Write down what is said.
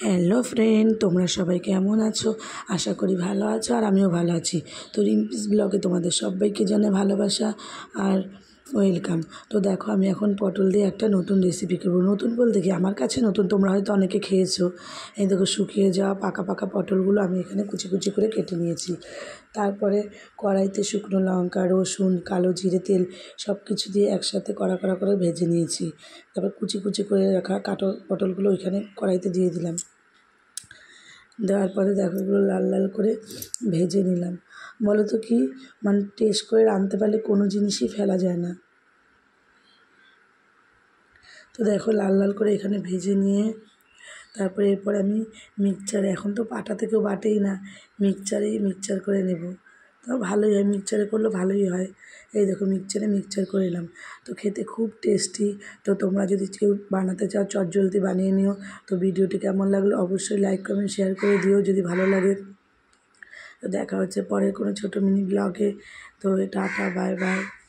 hello friend তোমরা সবাই কেমন আছো আশা করি ভালো আছো আর আমিও ভালো আছি তো রিম্পিস ব্লগে তোমাদের সবাইকে জানে ভালোবাসা আর ওয়েলকাম তো দেখো আমি এখন পটল দিয়ে একটা নতুন রেসিপি করবো নতুন বলতে কি আমার কাছে নতুন তোমরা হয়তো অনেকে খেয়েছো এই দেখো শুকিয়ে যাওয়া পাকা পাকা পটলগুলো আমি এখানে কুচি কুচি করে কেটে নিয়েছি তারপরে কড়াইতে শুকনো লঙ্কা রসুন কালো জিরে তেল সব কিছু দিয়ে একসাথে কড়া কড়া করে ভেজে নিয়েছি তারপর কুচি কুচি করে রাখা কাটো পটলগুলো ওইখানে কড়াইতে দিয়ে দিলাম দেওয়ার পরে দেখো এগুলো লাল লাল করে ভেজে নিলাম বলো তো কি মানে টেস্ট করে রাঁধতে পারলে কোনো জিনিসই ফেলা যায় না তো দেখো লাল লাল করে এখানে ভেজে নিয়ে তারপরে এরপর আমি মিক্সচারে এখন তো পাটা কেউ বাটেই না মিক্সচারেই মিক্সচার করে নেব তো ভালোই হয় মিক্সচারে করলে ভালোই হয় এই দেখো মিক্সচারে মিক্সচার করে নিলাম তো খেতে খুব টেস্টি তো তোমরা যদি কেউ বানাতে চাও চটজলদি বানিয়ে নিও তো ভিডিওটি কেমন লাগলো অবশ্যই লাইক কমেন্ট শেয়ার করে দিও যদি ভালো লাগে তো দেখা হচ্ছে পরে কোনো ছোটো মিনি ব্লগে তো টাটা বাই বাই